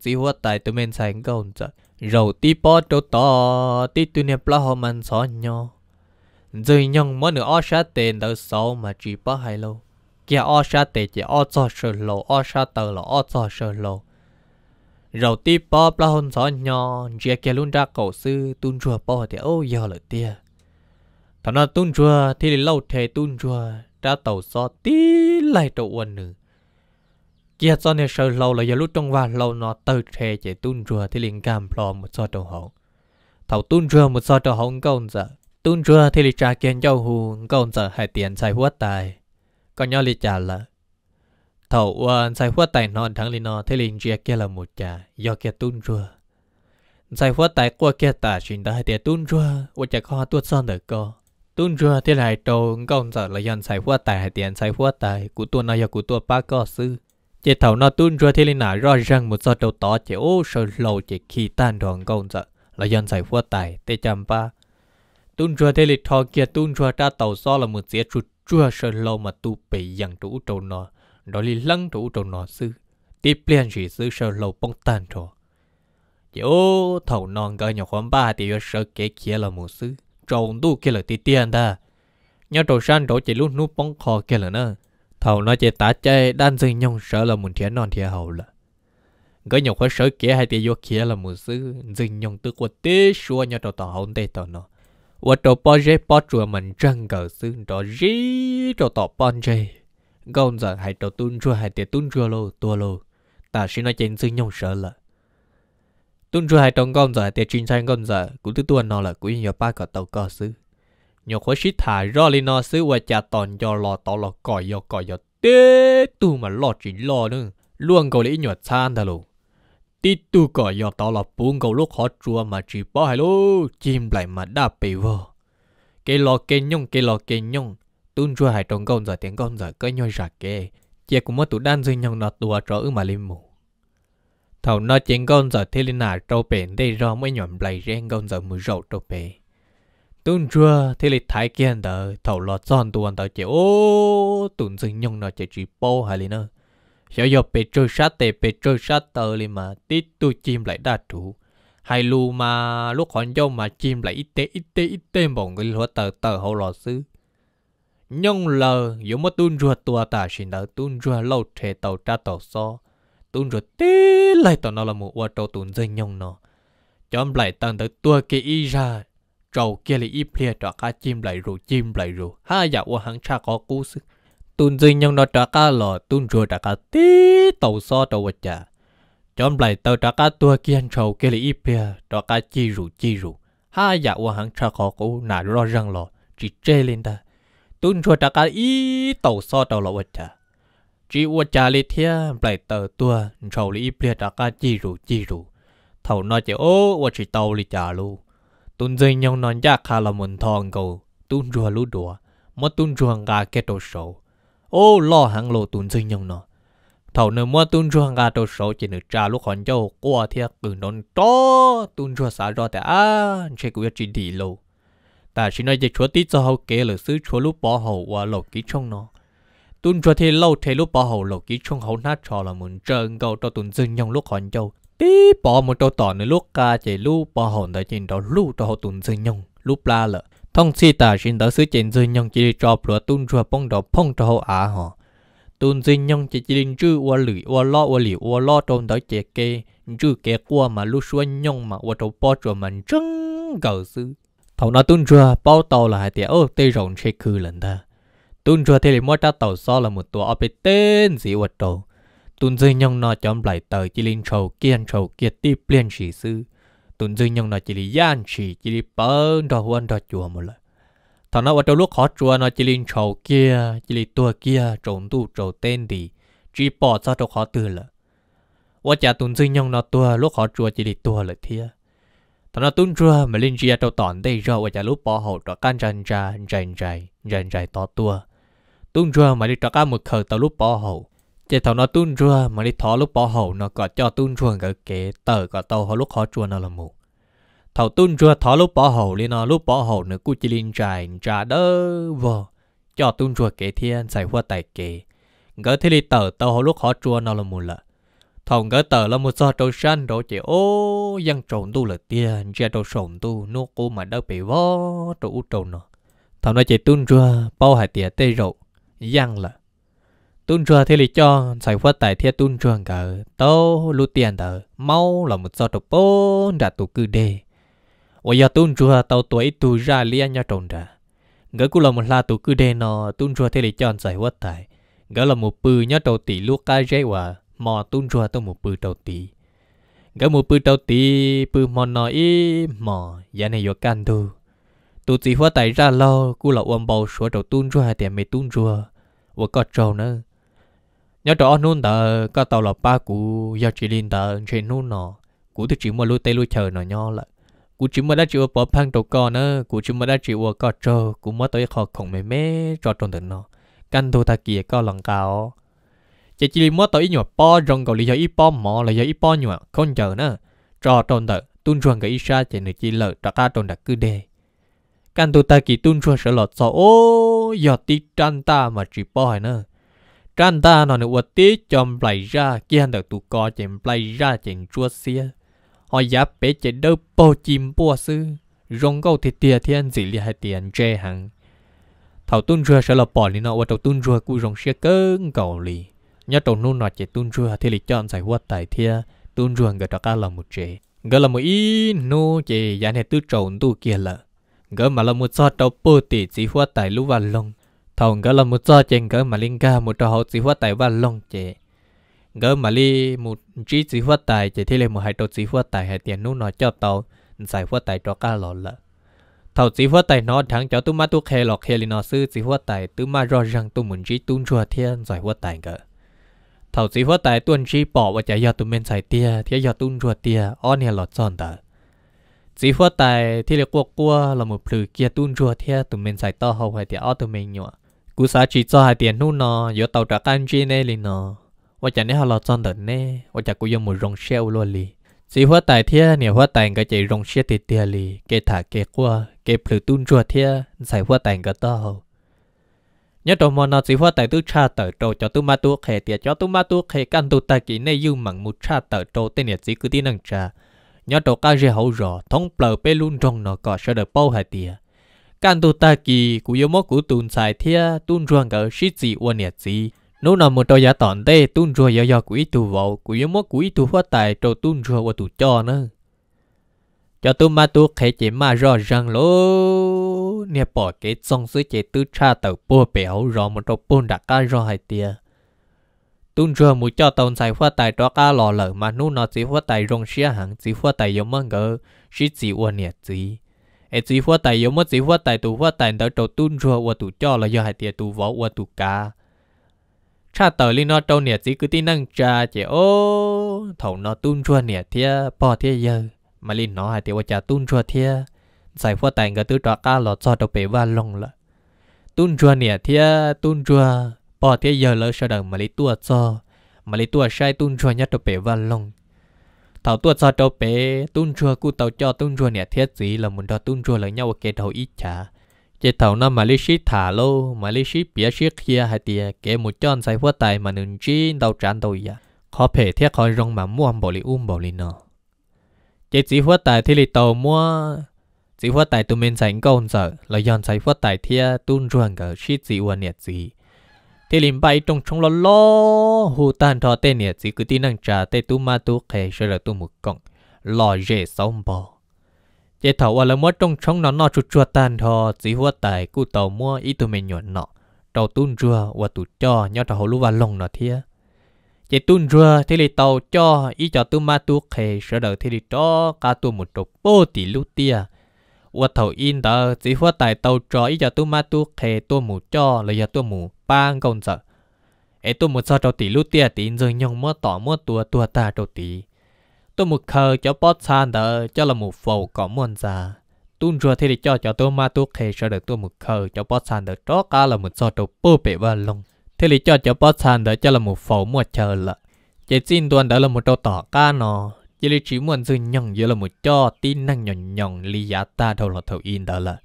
chỉ hoa tài tụi mình thành công rồi rồi tí bỏ đồ tọ tí tụi nè plá hoa mình xóa nhau rồi nhông món nữa ở sát tiền đỡ sau mà chỉ bỏ hai lâu kia o sa tê chỉ o cho sờ lộ o sa tờ lộ o cho sờ lộ rồi tí bò bla hôn gió nhỏ chia kia luôn ra cầu sư tun chùa bò thì ô giờ lợi tia thằng nó tun chùa thì lâu thế tun chùa ra tàu gió tí lại tàu uẩn nữa kia cho nên sờ lâu là giờ lúc trong và lâu nó tờ thế chỉ tun chùa thì liền cam plò một so tàu hậu thầu tun chùa một so tàu hậu công giờ tun chùa thì lịch trà kiến châu hù công giờ hai tiền sai huất tài có nhỏ lì trả là thầu uan sai hoa tài non thằng lì nó thế liền chia kia là một chả do kia tun rùa sai hoa tài qua kia ta chuyện đã để tun rùa u chả khó tuốt son được co tun rùa thế lại trâu công sợ là dân sai hoa tài hay tiền sai hoa tài của tôi nói của tôi ba co sư chế thầu nó tun rùa thế liền nả rõ ràng một giờ đầu tỏ chế ô sợ lâu chế khi tan đoàn công sợ là dân sai hoa tài tê chăm ba tun rùa thế liền thò kia tun rùa ta tàu so là một dĩa chuột chua sơ lâu mà tu bị dặn trụ trâu nọ, đó li lăng trụ trâu nọ sư, tiếp liền chỉ sư sơ lâu bông tan trò. Chỉ ô, thầu non gỡ nhỏ khoảng ba thì yếu sơ kế kia là một sư, trông tu kia là ti tiền ta. Nhớ trâu san trâu chỉ lúc nút bông khó kia là nơ, thầu nó chỉ tá chơi đan dưng nhông sơ là một thiên non thiên hậu là. Gỡ nhỏ khoảng sơ kế hai thì yếu kia là một sư, dưng nhông tức của tế xua nhớ trâu tỏ hông tê tỏ nọ và mình trăng xứ tổ tổ tổ giờ 我做包些包做门正个事，做 gì 做ต่อ包些，工作还做蹲做还得蹲做喽多喽，但是那真是用舌了。蹲做还当工作得专心工作，古都多那了，古有八个都个事。nhiều khó sĩ thả ra lên nó xứ và chả tòn cho lò tỏ lò còi yo còi yo tê tu mà lò chỉ lò nữa luôn cầu lý nhỏ chan thà lù tí tu cỏ giờ tao là bốn cầu lúc họ chua mà chỉ bỏ hai lô chim lại mà đa bì vô cái lò kê nhung cái lò kê nhung tuôn chua hai trong con giờ tiếng con giờ cái nhoi rạc kê chị cũng mất tụ đan dưới nhung nó tua cho ư mà lim mù thầu nó tiếng con giờ thế lên nào trâu bền đây rồi mới nhọn lại ren con giờ mù rầu trâu bền tuôn chua thế lịch thái kiên đờ thầu lọt son tuôn tao chị ô tuôn dưới nhung nó chỉ chỉ bò hai lên nữa Hiểu giờ bê trôi sát tê bê trôi sát tờ lì mà tí tu chim lại đa trụ. Hay lù mà lúc hòn dâu mà chim lại ít tê ít tê ít tê bọn người lúa tờ tờ hậu lò xứ. Nhưng lờ dù mà tuôn rùa tùa ta xin đỡ tuôn rùa lâu trề tàu tra tàu so. Tuôn rùa tí lại tàu nó là một quả trâu tuôn dây nhông nó. Chóm lại tầng tới tua kia y ra. Trầu kia lì y plea trọ cá chim lại rù chim lại rù. Ha dạ qua hắn cha có cú sức tuôn dinh nhưng nó trả cả lọ tuôn rùa trả cá tí tàu so tàu vật chả chọn lại tàu trả cá tua kia ăn trầu kia là ít bia trả cá chi rủ chi rủ ha dạ qua hàng trà khó cũ nà lo răng lọ chỉ chê lên ta tuôn rùa trả cá ít tàu so tàu lọ vật chả chỉ vật chả lì thia lại tàu tua trầu lì ít bia trả cá chi rủ chi rủ thầu nó chỉ ô vật chỉ tàu lì chả lu tuôn dinh nhưng nó giá dạ, khá là muốn thon cầu tuôn rùa lú đùa mà tuôn rùa gà kết đồ sầu ô lo hàng lộ tụn dây nhông nó thầu nửa mua tụn chua hàng gà đầu số chỉ nửa trà lúc còn châu qua thiệt cử non to tụn chua xả ra แต่ à chỉ cũng chỉ đi lâu ta chỉ nói chỉ chúa tí cho hậu là sứ chúa lúc bỏ hậu và lộ kỹ trong nó tụn chua thì lâu thì lúc bỏ hậu lộ kỹ trong hậu nát trò là muốn trơn câu cho tụn dây nhông lúc còn châu tí bỏ một trâu tỏ nửa lúc ca chỉ lúc bỏ hậu tại trên đó lúc cho hậu tụn dây nhông la lợ thông si ta xin đỡ sứ chén dư nhong chỉ cho bữa tuôn chùa bông đầu phong cho hậu á họ tuôn dư nhong chỉ chỉ linh chư ua lử ua lo ua lử ua lo trong đó chế kê chư kê qua mà lúc xua nhong mà ua trâu po chùa mình trứng gầu sư thầu nó tuôn chùa bao tàu là hai tia ô tê rộng chế khư lần ta tuôn chùa thì mỗi ta tàu so là một tua ở bên tên gì ua trâu tuôn dư nhong nó chấm lại tờ chỉ linh trầu kiên trầu kiệt ti plien chỉ sư tuần dư nhân nó chỉ là gian chỉ chỉ là bớn đó huân đó chùa một lần thằng nó ở trong lúc khó chùa nó chỉ là trầu kia chỉ là tua kia trộn tu trầu tên đi chỉ bỏ ra trong khó tư là ở chả tuần dư nhân nó tua lúc khó chùa chỉ là tua là thia thằng nó tuần chùa mà lên chia trong toàn đây rồi ở chả lúc bỏ hậu đó can rành ra rành rành rành rành to tua tuần chùa mà đi trong cả một khờ tàu lúc bỏ hậu chỉ thầu nó tuôn rùa mà đi thọ lúc bỏ hậu nó có cho tuôn rùa cái kế tờ có tàu họ lúc họ chua nó là mù thầu tuôn rùa thọ lúc bỏ hậu đi nó lúc bỏ hậu nữa cú chỉ linh trải trả đỡ vò cho tuôn rùa kế thiên giải hoa tài kế ngỡ thế đi tờ tàu họ lúc họ chua nó là mù lợ thầu ngỡ tờ là một do trâu san đồ chỉ ô dân trộn tu là tiền ra đồ sổn tu nô cô mà đỡ bị vó trâu trộn nó thầu nó chỉ tuôn rùa bao hải tiền tê rậu giang là tuân trưa thì lý cho xảy phát tại thiết tuân trường cả tao lu tiền tờ mau là một do tộc bốn đã tụ cư đề ôi giờ tuân trưa tao tuổi tu ra lia nhau trồng ra gỡ cũng là một là tụ cư đề nó tuân trưa thì lý cho xảy phát tại gỡ là một bự nhau đầu tỷ lúc cái dây hòa mò tuân trưa tao một bự đầu tỷ gỡ một bự đầu tỷ bự mò nó ý mò giờ này vô can tu tụ chỉ phát tại ra lo cũng là ôm bầu số đầu tuân trưa thì mày tuân trưa và có trâu nữa nhớ đó nôn tờ có tàu là ba cụ do chỉ liên tờ trên nôn nọ cụ thì chỉ mua lúa tây lúa chờ nọ nhau lại cụ chỉ mua đã chịu bỏ phăng đầu con nữa cụ chỉ mua đã chịu bỏ có trơ cụ mua tới khó khổng mẹ mẹ cho tròn thằng nọ căn thu ta kia có lòng cao chỉ chỉ mua tới nhỏ po rong cầu lý do ít po mỏ là do ít po nhỏ không chờ nữa cho tròn tờ tuân chuồng cái isa chỉ nửa chỉ lợ trả ca tròn đặc cứ đề căn thu ta kia tuân chuồng sợ lọt sợ ô giờ tí trăn ta mà chỉ po nữa Trang ta nó nụ tí chồng lại ra, kia hẳn được tụ có chèm lại ra chèm chua xia. Họ giá bế chế đâu bò chìm bò sư, rong câu thì tìa thiên dì lì hai tiền chê hẳn. Thảo tuân rùa sẽ là bỏ lì nó, và trâu tuân rùa cụ rong xe cơn cầu lì. Nhớ tàu nô nọ chế tuân rùa thì lì chọn giải hoa tại thia, tuân rùa ngờ trò cá là một chế. Ngờ là một ý nụ chế giá này tư trầu tu kia lợ. Ngờ mà là một so tàu bơ tỉ chỉ hoa tại lũ và lông. ทองก็ลมุจอเจงก็มาลิงกา มุตหอสิหัวไตว่าลงเจก็มาลีมุจีสิหัวไตเจที่เลยมุหายตัวสิหัวไตหายเตียนนู่นนอเจ้าเตาใส่หัวไตตัวก้าหลอนละ เท่าสิหัวไตนอทั้งเจ้าตุ้มาตุ้เคหลอกเคลินอซื้อสิหัวไตตุ้มารอยังตุ้มุนจีตุ้มชัวเทียนใส่หัวไตก็เท่าสิหัวไตตุ้นจีปอบว่าจะยอดตุ้มเป็นใส่เตียเทียยอดตุ้มชัวเตียอ้อเนี่ยหลอดซ่อนตาสีฟัวตยที่เรียกว่ากลัวเราหมดพลือเกียตุ้นชัวเทียตุเมเป็นใส่ต่อเขาไว้เตียอ้อตุมเมงหยัว cú sa chỉ cho hai tiền nút nó giờ tàu trả can chi nè lì nó và chả nè họ lo chọn được nè và chả cú dùng một rong xe luôn lì chỉ hóa tài thia nè hóa tài cái chạy rong xe tiền tiền lì kê thả kê qua kê phử tuôn chua thia giải hóa tài cái tao nhớ trong mòn nó chỉ hóa tài tu cha tờ trâu cho tu ma tu khề tiền cho tu ma tu khề căn tu tài kỹ nè dùng mặn một cha tờ trâu tên nè chỉ cứ tin năng cha nhớ trong cái gì hậu rõ thông bờ bê luôn trong nó có sợ được bao hai tiền căn tu ta kỳ cú yếu mốt cú tùn xài thia tùn ruộng gỡ shit gì uôn nhật gì nếu nào một đôi giá tòn tê tùn ruộng yếu yếu cú ít tu vậu cú yếu mốt cú ít tu hoa tài trâu tùn ruộng và tu cho nữa cho tu ma tu khẽ chế ma rõ ràng lô nè bỏ cái song sứ chế tư cha tàu bùa béo rõ một trâu bùn đặc ca rõ hai tia tùn ruộng mù cho tàu xài hoa tài đó ca lò lở mà nu nó chỉ hoa tài rong xia hàng chỉ hoa tài yếu mong gỡ shit gì uôn nhật gì ai chỉ hoa tài yếu mất chỉ hoa tài tụ hoa tài đỡ trâu tuôn chua và tụ cho là do hai tiệt tụ võ và tụ cá cha tờ linh nó trâu nè chỉ cứ tin năng cha chỉ ô thầu nó tuôn chua nè thia bỏ thia giờ mà linh nó hai tiệt và cha tuôn chua thia giải hoa tài người tứ trọ cá lọt cho đâu bể và lông lợ tuôn chua nè thia tuôn chua bỏ thia giờ lỡ sao đời mà linh tua cho mà linh tua sai tuôn chua nhất đâu bể và lông tàu tua cho đâu bé tun chua cu tàu cho tun chua nè thiết gì là muốn cho tun chua lấy nhau cái đầu ít chả chế tàu nó mà lấy ship thả lô mà lấy ship bia ship kia hay tiề kể một chọn sai hoa tài mà nương chi tàu trán đầu ya à. khó thể thiết khó rong mà mua bỏ li um bỏ li nọ chế chỉ hoa tài thì li tàu mua chỉ hoa tài tụi mình sành công sợ là dọn sai hoa tài thiết tun chua ngờ ship gì uan nè gì thì liền bay trong trong lo lo hù tan thọ tên nè chỉ cứ tin năng trả tên tu ma tu khè rồi là tu một cọng lò dễ sống bò chế thầu qua là mua trong trong nó nó chuột chuột tan thọ chỉ hoa tài cứ tàu mua ít tu mình nhuận nọ tàu tuôn rùa và tụ cho nhau tàu hồ lũ và lồng nọ thia chế tuôn rùa thì lì tàu cho ý cho tu ma tu khè rồi đầu thì lì cho cả tu một trục bô tỷ lũ tia và thầu in đó chỉ hoa tài tàu cho ý cho tu ma tu khề tu mù cho là giờ tu mù ba công giờ ấy tôi một sao đầu tí lúc tia tí rồi nhông mua tỏ mua tua tua ta đầu tí tôi một khờ cho bót san đỡ cho là một phầu có muôn già tôi rùa thì để cho cho tôi ma tôi khề sợ được tôi một khờ cho bót san đỡ đó cả là một sao đầu bơ bể và lông thế lý cho cho bót san đỡ cho là một phầu mua chờ lợ chỉ xin tuần đỡ là một đầu tỏ ca nó chỉ lý chỉ muốn dư nhông giờ là một cho tin năng nhỏng nhỏng lý giá ta đâu là thầu in đó là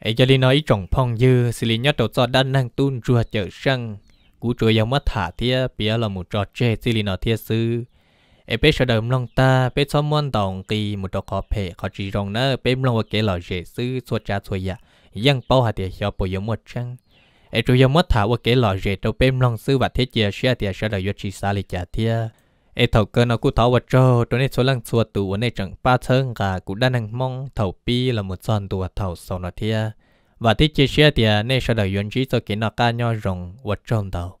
ai cho nên nói trong phong dư xử lý nhất đầu cho đan năng tuôn rùa chở sang cú chuối giống mắt thả thia bia là một trò chơi xử lý nó thia sư ai biết sợ đầm lòng ta biết cho muôn tòng kỳ một trò khó phê khó chỉ rong nữa biết lòng và kế lò dễ sư xua cha xua ya dạ. yang bao hạt thia cho bộ giống mắt trăng ai chuối giống mắt thả và kế lò dễ trâu biết lòng sư và thế chia sẻ thia sợ đời vô chỉ xa lịch chả thia ai thầu cơ nó cũng thảo vật cho cho nên số lăng xua tù ở đây chẳng ba thơn cả cũng đã năng mong thầu pi là một giòn tù thầu sau nó thia và thiết chia sẻ thì nên sau đời yến trí cho kiến nó ca nho rồng vật trong đầu